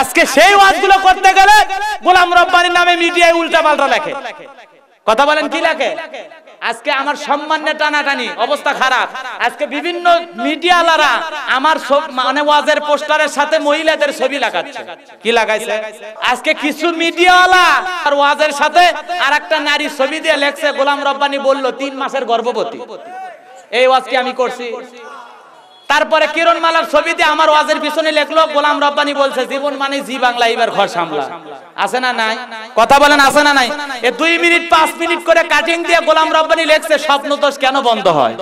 আজকে সেই ওয়াজগুলো করতে গেলে গোলাম রব্বানির নামে মিডিয়ায় উল্টা পাল্টা লেখে কথা বলেন কি লেখে আজকে আমার সম্মান টানাটানি অবস্থা খারাপ আজকে বিভিন্ন মিডিয়ালারা আমার মানে ওয়াজের পোস্টারের সাথে মহিলাদের ছবি লাগাচ্ছে কি লাগাইছে আজকে কিছু মিডিয়াওয়ালা আর ওয়াজের সাথে আর একটা নারীর ছবি দিয়ে লেখছে গোলাম রব্বানি বলল তিন মাসের গর্ভবতী এই ওয়াজ কি আমি করছি তারপরে কিরণ মালার ছবিতে আমার ওয়াজের পিছনে লেখলো গোলাম রব্বানি বলছে জীবন মানে জি বাংলা এবার ঘর সামলা আছে না নাই কথা বলেন আছে না নাই এ দুই মিনিট পাঁচ মিনিট করে কাটিং দিয়ে গোলাম রব্বানি লেখছে স্বপ্ন দোষ কেন বন্ধ হয়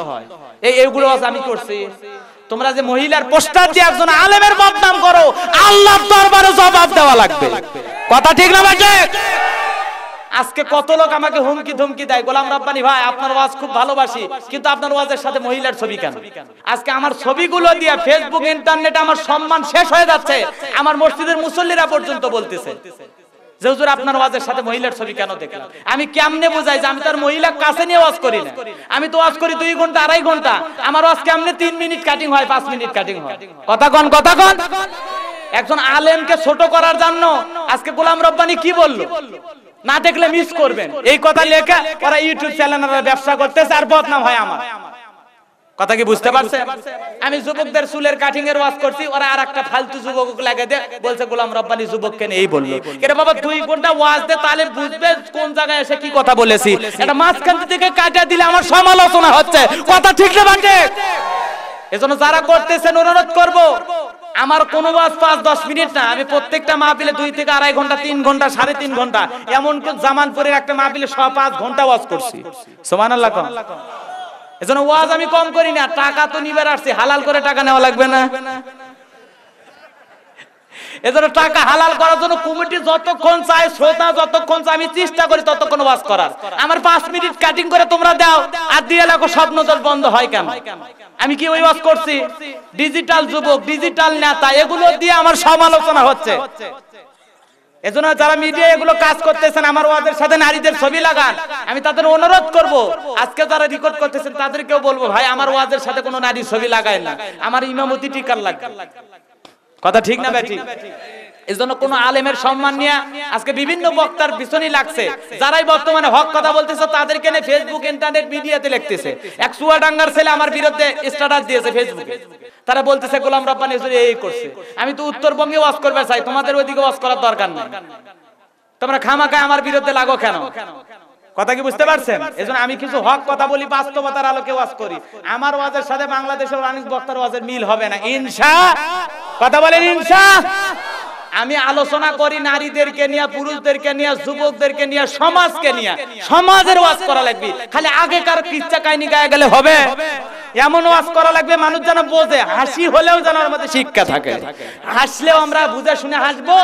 এই এইগুলো আমি করছি তোমরা যে মহিলার পোস্টার দিয়ে একজন আলেমের বদনাম করো আল্লাহ দরবারে জবাব দেওয়া লাগবে কথা ঠিক না ভাই আজকে কত লোক আমাকে হুমকি ধুমকি দেয় গোলাম রব্বানি ভাই আপনার ওয়াজ খুব ভালোবাসি কিন্তু আপনার ওয়াজের সাথে মহিলার ছবি কেন আজকে আমার ছবিগুলো দিয়ে ফেসবুক ইন্টারনেট আমার সম্মান শেষ হয়ে যাচ্ছে আমার মসজিদের মুসল্লিরা পর্যন্ত বলতেছে যে হুজুর আপনার ওয়াজের সাথে মহিলার ছবি কেন দেখলাম আমি কেমনে বোঝাই যে আমি তার মহিলা কাছে নিয়ে ওয়াজ করি না আমি তো ওয়াজ করি দুই ঘন্টা আড়াই ঘন্টা আমার ওয়াজ কেমনে তিন মিনিট কাটিং হয় পাঁচ মিনিট কাটিং হয় কথা কন কথা কন একজন আলেমকে ছোট করার জন্য আজকে গোলাম রব্বানি কি বললো না দেখলে মিস করবেন এই কথা লেখা ওরা ইউটিউব চ্যানেলের ব্যবসা করতেছে আর বদনাম হয় আমার কথা কি বুঝতে পারছেন আমি যুবকদের চুলের কাটিং এর ওয়াজ করছি ওরা আর একটা ফালতু যুবক লাগে দে বলছে গোলাম রব্বানি যুবককে এই বললো এটা বাবা দুই ঘন্টা ওয়াজ দে তাহলে বুঝবে কোন জায়গায় এসে কি কথা বলেছি এটা মাঝখান থেকে কাটা দিলে আমার সমালোচনা হচ্ছে কথা ঠিক না বাটে এজন্য যারা করতেছেন অনুরোধ করব আমার কোন বাস পাঁচ দশ মিনিট না আমি প্রত্যেকটা মাহফিলে দুই থেকে আড়াই ঘন্টা তিন ঘন্টা সাড়ে তিন ঘন্টা এমন জামানপুরের একটা মাহফিলে সব পাঁচ ঘন্টা ওয়াজ করছি সমান আল্লাহ এজন্য ওয়াজ আমি কম করি না টাকা তো নিবার আসছি হালাল করে টাকা নেওয়া লাগবে না এজন্য টাকা হালাল করার জন্য কমিটি যতক্ষণ চাই শ্রোতা যতক্ষণ চাই আমি চেষ্টা করি ততক্ষণ ওয়াজ করার আমার পাঁচ মিনিট কাটিং করে তোমরা দাও আর দিয়ে লাগো স্বপ্ন দল বন্ধ হয় কেন আমি কি ওই ওয়াজ করছি ডিজিটাল যুবক ডিজিটাল নেতা এগুলো দিয়ে আমার সমালোচনা হচ্ছে এজন্য যারা মিডিয়া এগুলো কাজ করতেছেন আমার ওয়াদের সাথে নারীদের ছবি লাগান আমি তাদের অনুরোধ করব আজকে যারা রেকর্ড করতেছেন তাদেরকেও বলবো ভাই আমার ওয়াজের সাথে কোনো নারী ছবি লাগায় না আমার ইমামতি টিকার লাগবে কথা ঠিক না ব্যাটি এজন্য কোন আলেমের সম্মান নিয়ে আজকে বিভিন্ন বক্তার পিছনেই লাগছে যারাই বর্তমানে হক কথা বলতেছে তাদেরকে নিয়ে ফেসবুক ইন্টারনেট মিডিয়াতে লিখতেছে এক ডাঙ্গার ছেলে আমার বিরুদ্ধে স্ট্যাটাস দিয়েছে ফেসবুকে তারা বলতেছে গোলাম রব্বানি হুজুর এই করছে আমি তো উত্তরবঙ্গে ওয়াজ করবে চাই তোমাদের ওইদিকে ওয়াজ করার দরকার নেই তোমরা খামাকায় আমার বিরুদ্ধে লাগো কেন কথা কি বুঝতে পারছেন এজন্য আমি কিছু হক কথা বলি বাস্তবতার আলোকে ওয়াজ করি আমার ওয়াজের সাথে বাংলাদেশের অনেক বক্তার ওয়াজের মিল হবে না ইনশা কথা বলেন ইনশা আমি আলোচনা করি নারীদেরকে নিয়ে পুরুষদেরকে নিয়ে যুবকদেরকে নিয়ে সমাজকে নিয়ে সমাজের ওয়াজ করা লাগবে খালি আগেকার কিচ্ছা কাহিনী গায়ে গেলে হবে এমন ওয়াজ করা লাগবে মানুষ যেন বোঝে হাসি হলেও যেন আমাদের শিক্ষা থাকে হাসলেও আমরা বুঝে শুনে হাসবো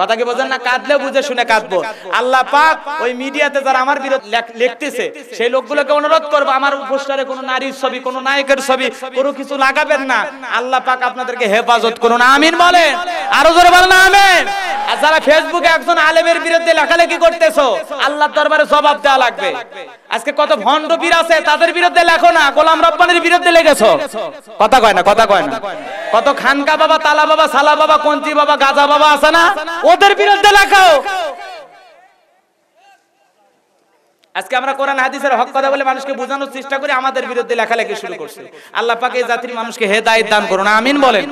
কথা কি বোঝেন না কাঁদলে বুঝে শুনে কাঁদবো আল্লাহ পাক ওই মিডিয়াতে যারা আমার বিরুদ্ধে লিখতেছে সেই লোকগুলোকে অনুরোধ করবো আমার পোস্টারে কোনো নারীর ছবি কোনো নায়কের ছবি কোনো কিছু লাগাবেন না আল্লাহ পাক আপনাদেরকে হেফাজত করুন আমিন বলেন আরো জোরে বলেন আমিন আর যারা ফেসবুকে একজন আলেমের বিরুদ্ধে লেখালেখি করতেছো আল্লাহর দরবারে জবাব দেওয়া লাগবে আজকে কত ভণ্ড বীর আছে তাদের বিরুদ্ধে লেখো না গোলাম রব্বানির বিরুদ্ধে লেগেছো কথা কয় না কথা কয় না কত খানকা বাবা তালা বাবা সালা বাবা কঞ্চি বাবা গাজা বাবা আছে না ওদের বিরুদ্ধে লেখো আজকে আমরা কোরআন হাদিসের হক কথা বলে মানুষকে বোঝানোর চেষ্টা করি আমাদের বিরুদ্ধে লেখালেখি শুরু করছে আল্লাহ পাক এই জাতির মানুষকে হেদায়েত দান করুন আমিন বলেন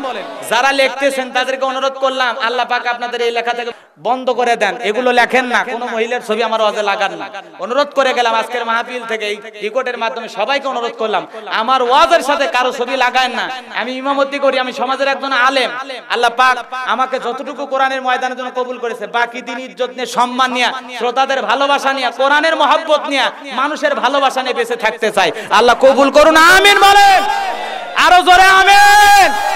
যারা লিখতেছেন তাদেরকে অনুরোধ করলাম আল্লাহ পাক আপনাদের এই লেখা থেকে বন্ধ করে দেন এগুলো লেখেন না কোনো মহিলার ছবি আমার ওয়াজে লাগান না অনুরোধ করে গেলাম আজকের মাহফিল থেকে এই রিকর্ডের মাধ্যমে সবাইকে অনুরোধ করলাম আমার ওয়াজের সাথে কারো ছবি লাগায় না আমি ইমামতি করি আমি সমাজের একজন আলেম আল্লাহ পাক আমাকে যতটুকু কোরআনের ময়দানের জন্য কবুল করেছে বাকি দিন ইজ্জত নিয়ে সম্মান নিয়ে শ্রোতাদের ভালোবাসা নিয়ে কোরআনের মহাব্বত মহব্বত নিয়ে মানুষের ভালোবাসা নিয়ে বেঁচে থাকতে চাই আল্লাহ কবুল করুন আমিন বলেন আরো জোরে আমিন